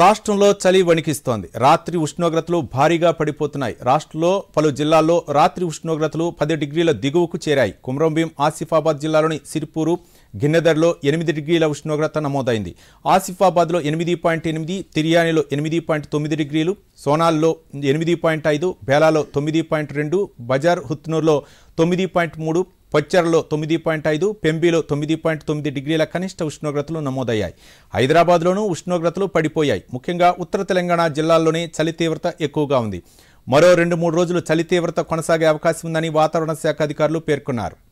రాష్ట్రంలో చలి వణికిస్తోంది రాత్రి ఉష్ణోగ్రతలు భారీగా పడిపోతున్నాయి రాష్ట్రంలో పలు జిల్లాల్లో రాత్రి ఉష్ణోగ్రతలు పది డిగ్రీల దిగువకు చేరాయి కుమ్రంభీం ఆసిఫాబాద్ జిల్లాలోని సిరిపూరు గిన్నెదర్లో ఎనిమిది డిగ్రీల ఉష్ణోగ్రత నమోదైంది ఆసిఫాబాద్లో ఎనిమిది పాయింట్ ఎనిమిది తిరియానిలో ఎనిమిది పాయింట్ తొమ్మిది డిగ్రీలు సోనాల్లో ఎనిమిది పాయింట్ ఐదు బేలాలో తొమ్మిది పాయింట్ రెండు బజార్ హుత్నూర్లో తొమ్మిది పాయింట్ మూడు పొచ్చెరలో తొమ్మిది పాయింట్ ఐదు పెంబిలో తొమ్మిది పాయింట్ తొమ్మిది డిగ్రీల కనిష్ట ఉష్ణోగ్రతలు నమోదయ్యాయి హైదరాబాద్లోనూ ఉష్ణోగ్రతలు పడిపోయాయి ముఖ్యంగా ఉత్తర తెలంగాణ జిల్లాల్లోనే చలి తీవ్రత ఎక్కువగా ఉంది మరో రెండు మూడు రోజులు చలి తీవ్రత కొనసాగే అవకాశం ఉందని వాతావరణ శాఖ అధికారులు పేర్కొన్నారు